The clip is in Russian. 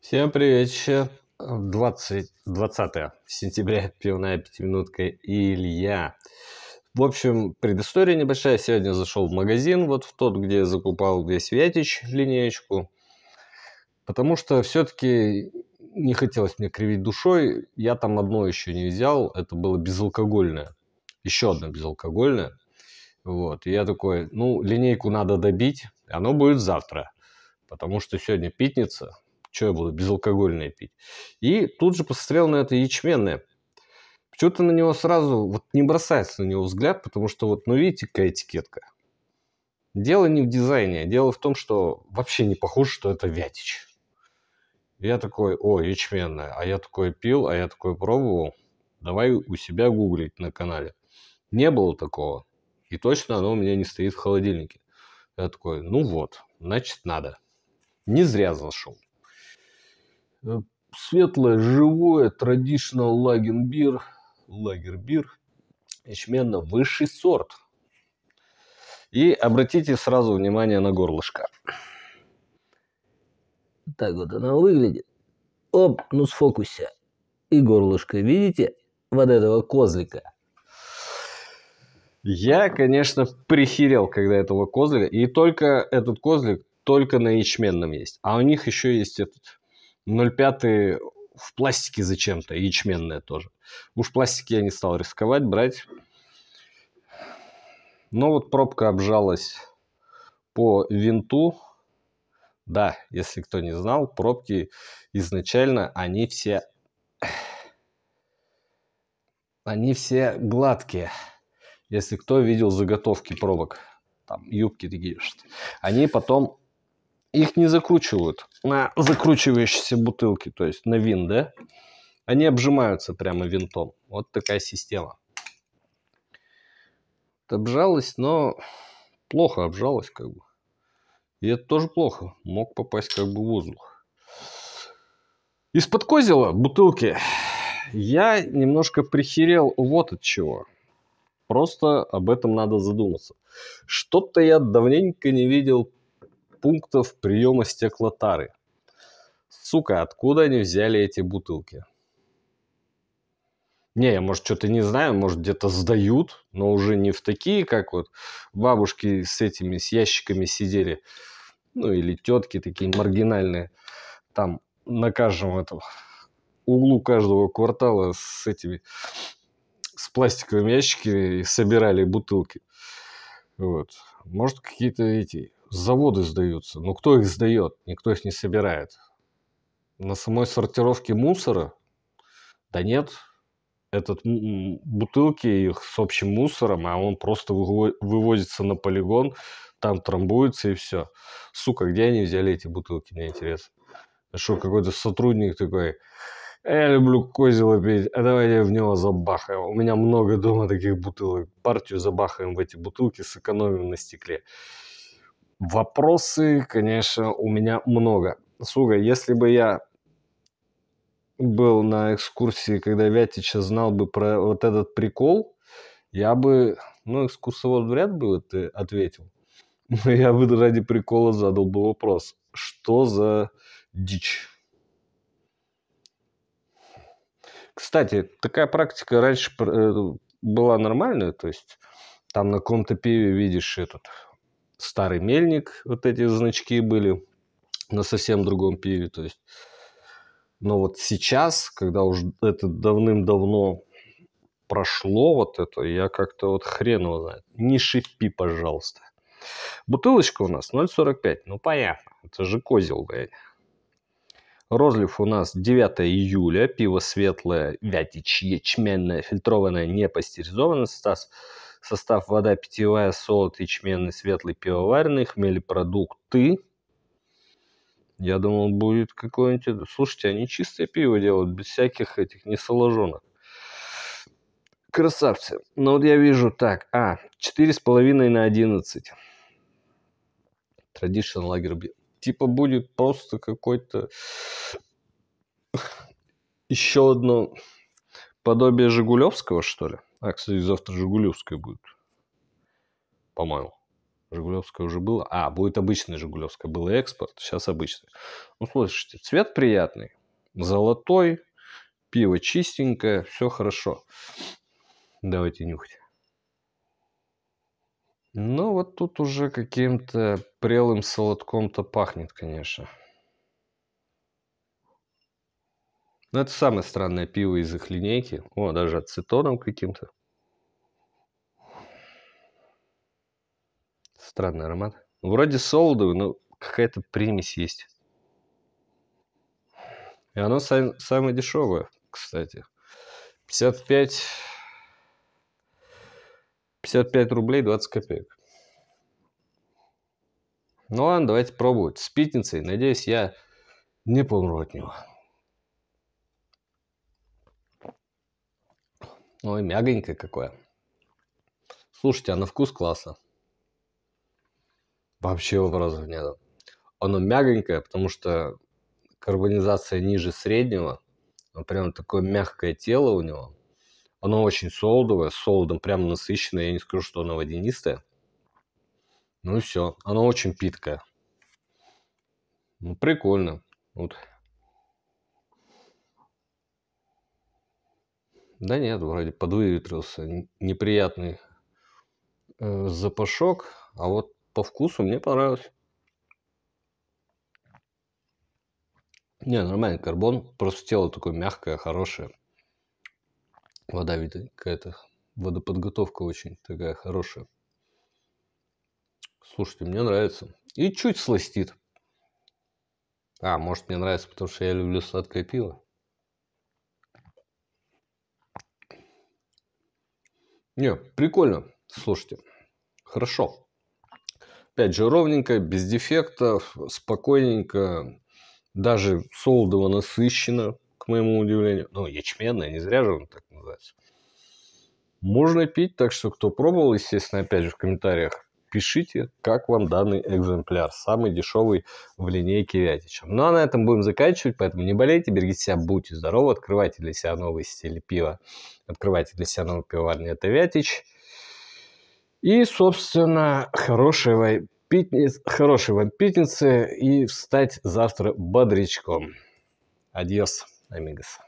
Всем привет. 20, 20 сентября, пивная пятиминутка, Илья. В общем, предыстория небольшая. Сегодня зашел в магазин, вот в тот, где закупал весь Вятич линеечку. Потому что все-таки не хотелось мне кривить душой. Я там одно еще не взял. Это было безалкогольное. Еще одно безалкогольное. Вот. И я такой, ну, линейку надо добить. Оно будет завтра. Потому что сегодня пятница что я буду безалкогольное пить? И тут же посмотрел на это ячменное. что то на него сразу, вот не бросается на него взгляд, потому что вот, ну видите, какая этикетка. Дело не в дизайне, дело в том, что вообще не похоже, что это вятич. Я такой, о, ячменное, а я такое пил, а я такое пробовал. Давай у себя гуглить на канале. Не было такого. И точно оно у меня не стоит в холодильнике. Я такой, ну вот, значит надо. Не зря зашел. Э, светлое, живое, традиционно лагенбир, лагербир, ячменно высший сорт. И обратите сразу внимание на горлышко. Так вот она выглядит. Оп, ну сфокуся. И горлышко, видите? Вот этого козлика. Я, конечно, прихерел, когда этого козлика. И только этот козлик только на ячменном есть. А у них еще есть этот 0,5 в пластике зачем-то, ячменная тоже. Уж пластике я не стал рисковать брать. Но вот пробка обжалась по винту. Да, если кто не знал, пробки изначально, они все... Они все гладкие. Если кто видел заготовки пробок, там юбки такие, они потом их не закручивают на закручивающиеся бутылки, то есть на винт, да? Они обжимаются прямо винтом. Вот такая система. Обжалась, но плохо обжалась как бы. И это тоже плохо. Мог попасть как бы воздух. Из-под козела бутылки я немножко прихерел вот от чего. Просто об этом надо задуматься. Что-то я давненько не видел пунктов приема стеклотары. Сука, откуда они взяли эти бутылки? Не, я, может, что-то не знаю, может, где-то сдают, но уже не в такие, как вот бабушки с этими, с ящиками сидели, ну, или тетки такие маргинальные, там на каждом этом углу каждого квартала с этими, с пластиковыми ящиками и собирали бутылки. Вот. Может, какие-то эти заводы сдаются. Но ну, кто их сдает? Никто их не собирает. На самой сортировке мусора? Да нет. Этот бутылки их с общим мусором, а он просто вывозится на полигон, там трамбуется и все. Сука, где они взяли эти бутылки, мне интересно. Что какой-то сотрудник такой, я «Э, люблю козела пить, а давай я в него забахаю. У меня много дома таких бутылок. Партию забахаем в эти бутылки, сэкономим на стекле. Вопросы, конечно, у меня много. Сука, если бы я был на экскурсии, когда Вятича знал бы про вот этот прикол, я бы, ну, экскурсовод вряд бы ты э, ответил, но я бы ради прикола задал бы вопрос, что за дичь? Кстати, такая практика раньше э, была нормальная, то есть там на каком-то пиве видишь этот старый мельник, вот эти значки были на совсем другом пиве, то есть, но вот сейчас, когда уже это давным-давно прошло вот это, я как-то вот хрен его знает. Не шипи, пожалуйста. Бутылочка у нас 0,45. Ну, понятно. Это же козел, блядь. Розлив у нас 9 июля. Пиво светлое, вятичье, ячменное, фильтрованное, не пастеризованное. Стас Состав вода питьевая, солод, ячменный, светлый, пивоваренный, хмелепродукты. Я думал, будет какое-нибудь... Слушайте, они чистое пиво делают, без всяких этих несоложенок. Красавцы. Но ну, вот я вижу так. А, 4,5 на 11. Traditional Lager Типа будет просто какой-то еще одно подобие Жигулевского, что ли? А, кстати, завтра Жигулевская будет. По-моему. Жигулевская уже была. А, будет обычная Жигулевская. Был экспорт, сейчас обычная. Ну, слушайте, цвет приятный. Золотой, пиво чистенькое, все хорошо. Давайте нюхать. Ну, вот тут уже каким-то прелым солодком-то пахнет, конечно. Ну это самое странное пиво из их линейки. О, даже ацетоном каким-то. Странный аромат. Ну, вроде солодовый, но какая-то примесь есть. И оно сам, самое дешевое, кстати. 55... 55 рублей 20 копеек. Ну ладно, давайте пробовать. С пятницей. Надеюсь, я не помру от него. Ой, мягонькое какое. Слушайте, а на вкус класса. Вообще вопросов нет. Оно мягенькое, потому что карбонизация ниже среднего. Прям такое мягкое тело у него. Оно очень солодовое, с солодом прям насыщенное. Я не скажу, что оно водянистое. Ну и все. Оно очень питкое. Ну, прикольно. Вот Да нет, вроде подвыветрился. Неприятный э, запашок. А вот по вкусу мне понравилось. Не, нормальный карбон. Просто тело такое мягкое, хорошее. Вода, видно, какая-то водоподготовка очень такая хорошая. Слушайте, мне нравится. И чуть сластит. А, может мне нравится, потому что я люблю сладкое пиво. Не, прикольно. Слушайте, хорошо. Опять же, ровненько, без дефектов, спокойненько. Даже солдово насыщенно, к моему удивлению. Ну, ячменное, не зря же он так называется. Можно пить, так что кто пробовал, естественно, опять же в комментариях пишите, как вам данный экземпляр, самый дешевый в линейке Вятича. Ну а на этом будем заканчивать, поэтому не болейте, берегите себя, будьте здоровы, открывайте для себя новые стили пива, открывайте для себя новый пивоварни, это Вятич. И, собственно, хорошего питниц, хорошей вам питницы и встать завтра бодрячком. Адьос, амигос.